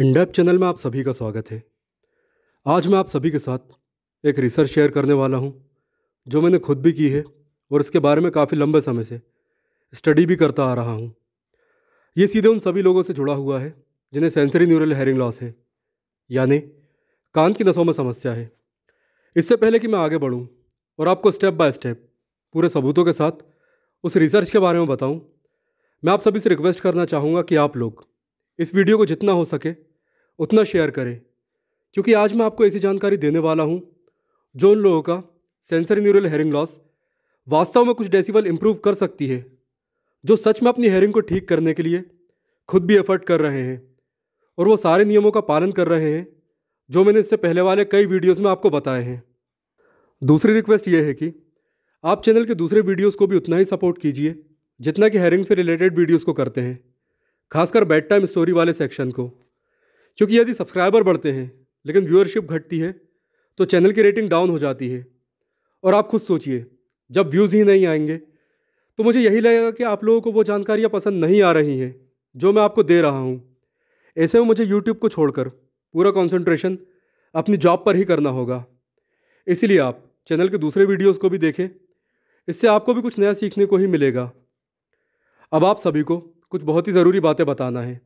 इंडेप channel में आप सभी का स्वागत है आज मैं आप सभी के साथ एक रिसर्च शेयर करने वाला हूँ जो मैंने खुद भी की है और इसके बारे में काफ़ी लंबे समय से स्टडी भी करता आ रहा हूँ ये सीधे उन सभी लोगों से जुड़ा हुआ है जिन्हें सेंसरी न्यूरल हेयरिंग लॉस है यानी कान की नसों में समस्या है इससे पहले कि मैं आगे बढ़ूँ और आपको स्टेप बाय स्टेप पूरे सबूतों के साथ उस रिसर्च के बारे में बताऊँ मैं आप सभी से रिक्वेस्ट करना चाहूँगा कि आप लोग इस वीडियो को जितना हो सके उतना शेयर करें क्योंकि आज मैं आपको ऐसी जानकारी देने वाला हूँ जो उन लोगों का सेंसरी न्यूरल हेयरिंग लॉस वास्तव में कुछ डेसिबल इम्प्रूव कर सकती है जो सच में अपनी हेयरिंग को ठीक करने के लिए खुद भी एफर्ट कर रहे हैं और वो सारे नियमों का पालन कर रहे हैं जो मैंने इससे पहले वाले कई वीडियोस में आपको बताए हैं दूसरी रिक्वेस्ट ये है कि आप चैनल के दूसरे वीडियोस को भी उतना ही सपोर्ट कीजिए जितना कि हेयरिंग से रिलेटेड वीडियोस को करते हैं खासकर बेड टाइम स्टोरी वाले सेक्शन को क्योंकि यदि सब्सक्राइबर बढ़ते हैं लेकिन व्यूअरशिप घटती है तो चैनल की रेटिंग डाउन हो जाती है और आप खुद सोचिए जब व्यूज़ ही नहीं आएंगे तो मुझे यही लगेगा कि आप लोगों को वो जानकारियाँ पसंद नहीं आ रही हैं जो मैं आपको दे रहा हूँ ऐसे में मुझे यूट्यूब को छोड़कर पूरा कॉन्सेंट्रेशन अपनी जॉब पर ही करना होगा इसीलिए आप चैनल के दूसरे वीडियोज़ को भी देखें इससे आपको भी कुछ नया सीखने को ही मिलेगा अब आप सभी को कुछ बहुत ही ज़रूरी बातें बताना है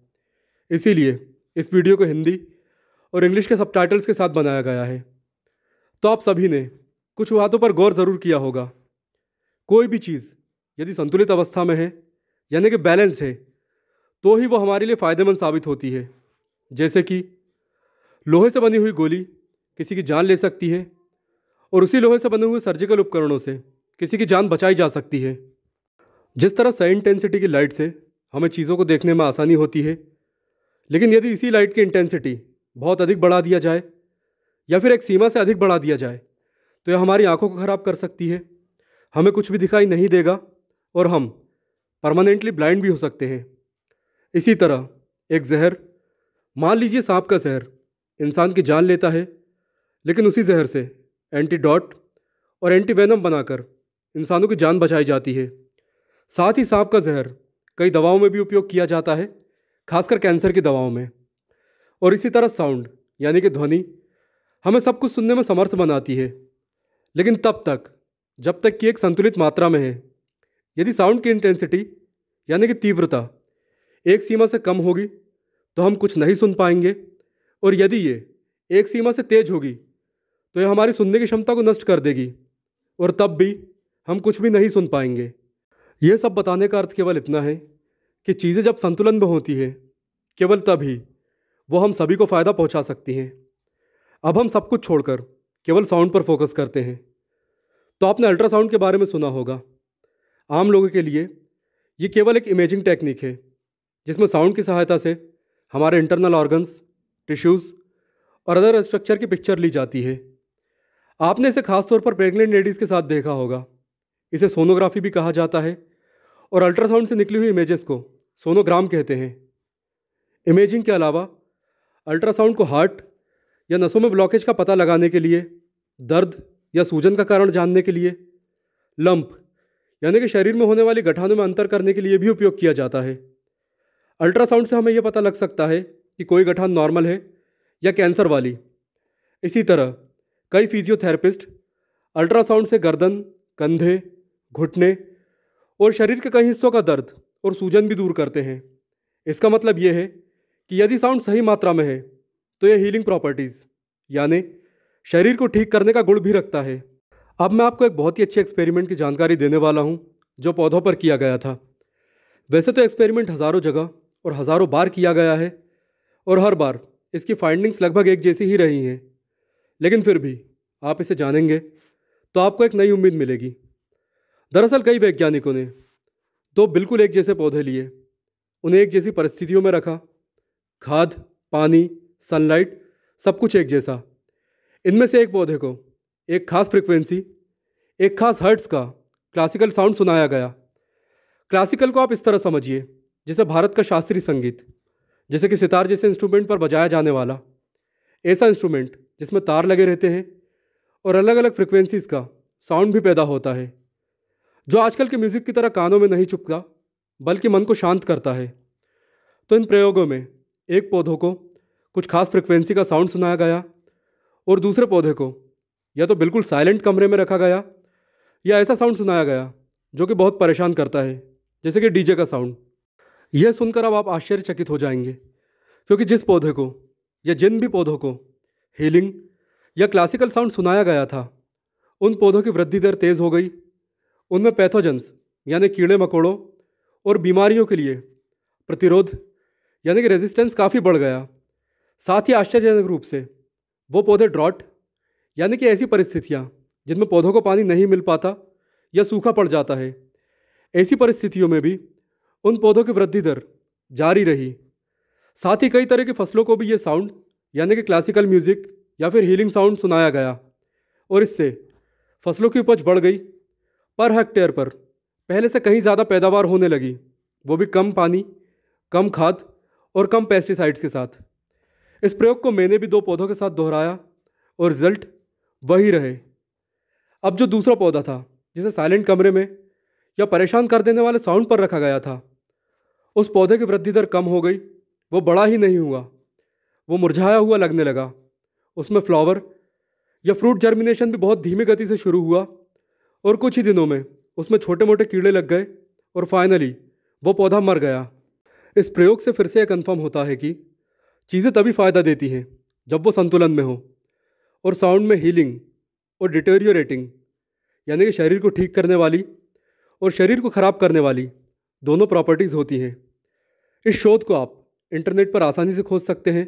इसीलिए इस वीडियो को हिंदी और इंग्लिश के सब के साथ बनाया गया है तो आप सभी ने कुछ बातों पर गौर ज़रूर किया होगा कोई भी चीज़ यदि संतुलित अवस्था में है यानी कि बैलेंस्ड है तो ही वो हमारे लिए फ़ायदेमंद साबित होती है जैसे कि लोहे से बनी हुई गोली किसी की जान ले सकती है और उसी लोहे से बने हुए सर्जिकल उपकरणों से किसी की जान बचाई जा सकती है जिस तरह सही इंटेंसिटी की लाइट से हमें चीज़ों को देखने में आसानी होती है लेकिन यदि इसी लाइट की इंटेंसिटी बहुत अधिक बढ़ा दिया जाए या फिर एक सीमा से अधिक बढ़ा दिया जाए तो यह हमारी आंखों को ख़राब कर सकती है हमें कुछ भी दिखाई नहीं देगा और हम परमानेंटली ब्लाइंड भी हो सकते हैं इसी तरह एक जहर मान लीजिए सांप का जहर इंसान की जान लेता है लेकिन उसी जहर से एंटीडॉट और एंटीवेनम बनाकर इंसानों की जान बचाई जाती है साथ ही सांप का जहर कई दवाओं में भी उपयोग किया जाता है खासकर कैंसर की दवाओं में और इसी तरह साउंड यानी कि ध्वनि हमें सब कुछ सुनने में समर्थ बनाती है लेकिन तब तक जब तक कि एक संतुलित मात्रा में है यदि साउंड की इंटेंसिटी यानी कि तीव्रता एक सीमा से कम होगी तो हम कुछ नहीं सुन पाएंगे और यदि ये एक सीमा से तेज होगी तो यह हमारी सुनने की क्षमता को नष्ट कर देगी और तब भी हम कुछ भी नहीं सुन पाएंगे यह सब बताने का अर्थ केवल इतना है कि चीज़ें जब संतुलन में होती हैं केवल तभी वो हम सभी को फ़ायदा पहुंचा सकती हैं अब हम सब कुछ छोड़कर केवल साउंड पर फोकस करते हैं तो आपने अल्ट्रासाउंड के बारे में सुना होगा आम लोगों के लिए ये केवल एक इमेजिंग टेक्निक है जिसमें साउंड की सहायता से हमारे इंटरनल ऑर्गन्स टिश्यूज़ और अदर स्ट्रक्चर की पिक्चर ली जाती है आपने इसे खासतौर पर प्रेग्नेंट लेडीज़ के साथ देखा होगा इसे सोनोग्राफी भी कहा जाता है और अल्ट्रासाउंड से निकली हुई इमेजेस को सोनोग्राम कहते हैं इमेजिंग के अलावा अल्ट्रासाउंड को हार्ट या नसों में ब्लॉकेज का पता लगाने के लिए दर्द या सूजन का कारण जानने के लिए लंप यानी कि शरीर में होने वाली गठानों में अंतर करने के लिए भी उपयोग किया जाता है अल्ट्रासाउंड से हमें यह पता लग सकता है कि कोई गठान नॉर्मल है या कैंसर वाली इसी तरह कई फिजियोथेरेपिस्ट अल्ट्रासाउंड से गर्दन कंधे घुटने और शरीर के कई हिस्सों का दर्द और सूजन भी दूर करते हैं इसका मतलब ये है कि यदि साउंड सही मात्रा में है तो यह हीलिंग प्रॉपर्टीज़ यानी शरीर को ठीक करने का गुण भी रखता है अब मैं आपको एक बहुत ही अच्छे एक्सपेरिमेंट की जानकारी देने वाला हूँ जो पौधों पर किया गया था वैसे तो एक्सपेरिमेंट हज़ारों जगह और हज़ारों बार किया गया है और हर बार इसकी फाइंडिंग्स लगभग एक जैसी ही रही हैं लेकिन फिर भी आप इसे जानेंगे तो आपको एक नई उम्मीद मिलेगी दरअसल कई वैज्ञानिकों ने दो तो बिल्कुल एक जैसे पौधे लिए उन्हें एक जैसी परिस्थितियों में रखा खाद पानी सनलाइट सब कुछ एक जैसा इनमें से एक पौधे को एक खास फ्रिक्वेंसी एक खास हर्ट्स का क्लासिकल साउंड सुनाया गया क्लासिकल को आप इस तरह समझिए जैसे भारत का शास्त्रीय संगीत जैसे कि सितार जैसे इंस्ट्रूमेंट पर बजाया जाने वाला ऐसा इंस्ट्रूमेंट जिसमें तार लगे रहते हैं और अलग अलग फ्रिक्वेंसीज़ का साउंड भी पैदा होता है जो आजकल के म्यूज़िक की तरह कानों में नहीं चुपता बल्कि मन को शांत करता है तो इन प्रयोगों में एक पौधों को कुछ खास फ्रिक्वेंसी का साउंड सुनाया गया और दूसरे पौधे को या तो बिल्कुल साइलेंट कमरे में रखा गया या ऐसा साउंड सुनाया गया जो कि बहुत परेशान करता है जैसे कि डीजे का साउंड यह सुनकर अब आप आश्चर्यचकित हो जाएंगे क्योंकि जिस पौधे को या जिन भी पौधों को हीलिंग या क्लासिकल साउंड सुनाया गया था उन पौधों की वृद्धि दर तेज़ हो गई उनमें पैथोजेंस यानी कीड़े मकोड़ों और बीमारियों के लिए प्रतिरोध यानी कि रेजिस्टेंस काफ़ी बढ़ गया साथ ही आश्चर्यजनक रूप से वो पौधे ड्रॉट यानी कि ऐसी परिस्थितियाँ जिनमें पौधों को पानी नहीं मिल पाता या सूखा पड़ जाता है ऐसी परिस्थितियों में भी उन पौधों की वृद्धि दर जारी रही साथ ही कई तरह की फसलों को भी ये साउंड यानी कि क्लासिकल म्यूज़िक या फिर हीलिंग साउंड सुनाया गया और इससे फसलों की उपज बढ़ गई पर हेक्टेयर पर पहले से कहीं ज़्यादा पैदावार होने लगी वो भी कम पानी कम खाद और कम पेस्टिसाइड्स के साथ इस प्रयोग को मैंने भी दो पौधों के साथ दोहराया और रिजल्ट वही रहे अब जो दूसरा पौधा था जिसे साइलेंट कमरे में या परेशान कर देने वाले साउंड पर रखा गया था उस पौधे की वृद्धि दर कम हो गई वो बड़ा ही नहीं हुआ वो मुरझाया हुआ लगने लगा उसमें फ्लावर या फ्रूट जर्मिनेशन भी बहुत धीमी गति से शुरू हुआ और कुछ ही दिनों में उसमें छोटे मोटे कीड़े लग गए और फाइनली वो पौधा मर गया इस प्रयोग से फिर से यह कन्फर्म होता है कि चीज़ें तभी फ़ायदा देती हैं जब वो संतुलन में हो और साउंड में हीलिंग और डिटेरियोरेटिंग यानी कि शरीर को ठीक करने वाली और शरीर को ख़राब करने वाली दोनों प्रॉपर्टीज़ होती हैं इस शोध को आप इंटरनेट पर आसानी से खोज सकते हैं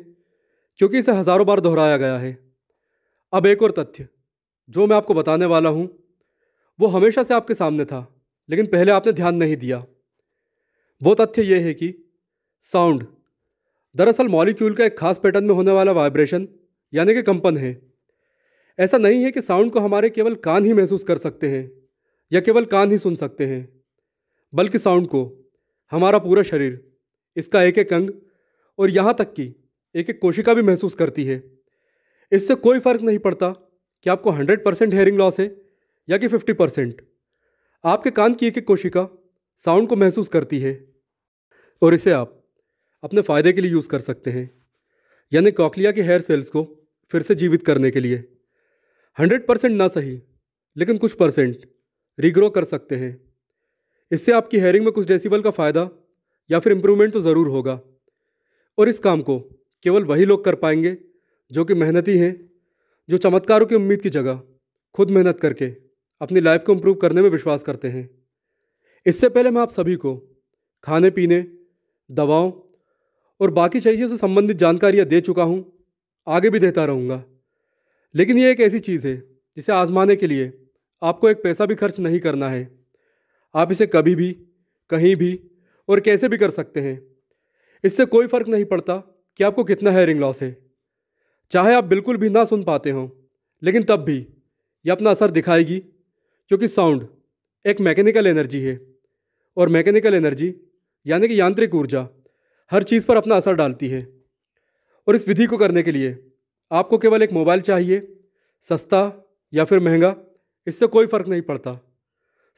क्योंकि इसे हज़ारों बार दोहराया गया है अब एक और तथ्य जो मैं आपको बताने वाला हूँ वो हमेशा से आपके सामने था लेकिन पहले आपने ध्यान नहीं दिया वो तथ्य यह है कि साउंड दरअसल मॉलिक्यूल का एक खास पैटर्न में होने वाला वाइब्रेशन यानी कि कंपन है ऐसा नहीं है कि साउंड को हमारे केवल कान ही महसूस कर सकते हैं या केवल कान ही सुन सकते हैं बल्कि साउंड को हमारा पूरा शरीर इसका एक एक अंग और यहाँ तक कि एक एक कोशिका भी महसूस करती है इससे कोई फ़र्क नहीं पड़ता कि आपको 100 परसेंट हेयरिंग लॉस है या कि फिफ्टी परसेंट आपके कान की एक एक कोशिका साउंड को महसूस करती है और इसे आप अपने फ़ायदे के लिए यूज़ कर सकते हैं यानी कॉकलिया के हेयर सेल्स को फिर से जीवित करने के लिए हंड्रेड परसेंट ना सही लेकिन कुछ परसेंट रीग्रो कर सकते हैं इससे आपकी हेयरिंग में कुछ डेसिबल का फ़ायदा या फिर इम्प्रूवमेंट तो ज़रूर होगा और इस काम को केवल वही लोग कर पाएंगे जो कि मेहनती हैं जो चमत्कारों की उम्मीद की जगह खुद मेहनत करके अपनी लाइफ को इम्प्रूव करने में विश्वास करते हैं इससे पहले मैं आप सभी को खाने पीने दवाओं और बाकी चीज़ों से संबंधित जानकारियाँ दे चुका हूँ आगे भी देता रहूँगा लेकिन ये एक ऐसी चीज़ है जिसे आज़माने के लिए आपको एक पैसा भी खर्च नहीं करना है आप इसे कभी भी कहीं भी और कैसे भी कर सकते हैं इससे कोई फ़र्क नहीं पड़ता कि आपको कितना हेयरिंग लॉस है चाहे आप बिल्कुल भी ना सुन पाते हों लेकिन तब भी यह अपना असर दिखाएगी क्योंकि साउंड एक मैकेनिकल एनर्जी है और मैकेनिकल एनर्जी यानी कि यांत्रिक ऊर्जा हर चीज़ पर अपना असर डालती है और इस विधि को करने के लिए आपको केवल एक मोबाइल चाहिए सस्ता या फिर महंगा इससे कोई फ़र्क नहीं पड़ता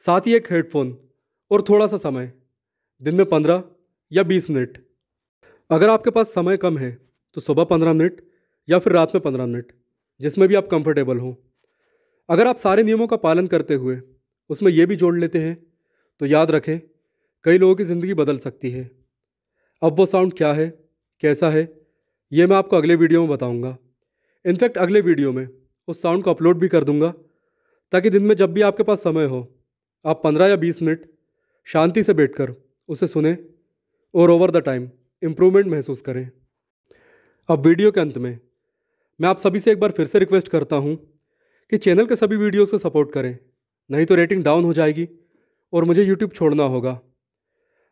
साथ ही एक हेडफोन और थोड़ा सा समय दिन में पंद्रह या बीस मिनट अगर आपके पास समय कम है तो सुबह पंद्रह मिनट या फिर रात में पंद्रह मिनट जिसमें भी आप कंफर्टेबल हों अगर आप सारे नियमों का पालन करते हुए उसमें यह भी जोड़ लेते हैं तो याद रखें कई लोगों की ज़िंदगी बदल सकती है अब वो साउंड क्या है कैसा है ये मैं आपको अगले वीडियो में बताऊंगा इनफैक्ट अगले वीडियो में उस साउंड को अपलोड भी कर दूंगा ताकि दिन में जब भी आपके पास समय हो आप पंद्रह या बीस मिनट शांति से बैठकर उसे सुने और ओवर द टाइम इम्प्रूवमेंट महसूस करें अब वीडियो के अंत में मैं आप सभी से एक बार फिर से रिक्वेस्ट करता हूँ कि चैनल के सभी वीडियोस को सपोर्ट करें नहीं तो रेटिंग डाउन हो जाएगी और मुझे यूट्यूब छोड़ना होगा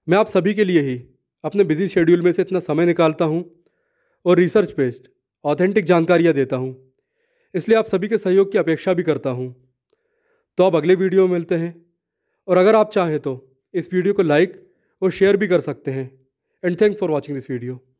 मैं आप सभी के लिए ही अपने बिजी शेड्यूल में से इतना समय निकालता हूँ और रिसर्च बेस्ड ऑथेंटिक जानकारियाँ देता हूँ इसलिए आप सभी के सहयोग की अपेक्षा भी करता हूँ तो आप अगले वीडियो में मिलते हैं और अगर आप चाहें तो इस वीडियो को लाइक और शेयर भी कर सकते हैं and thanks for watching this video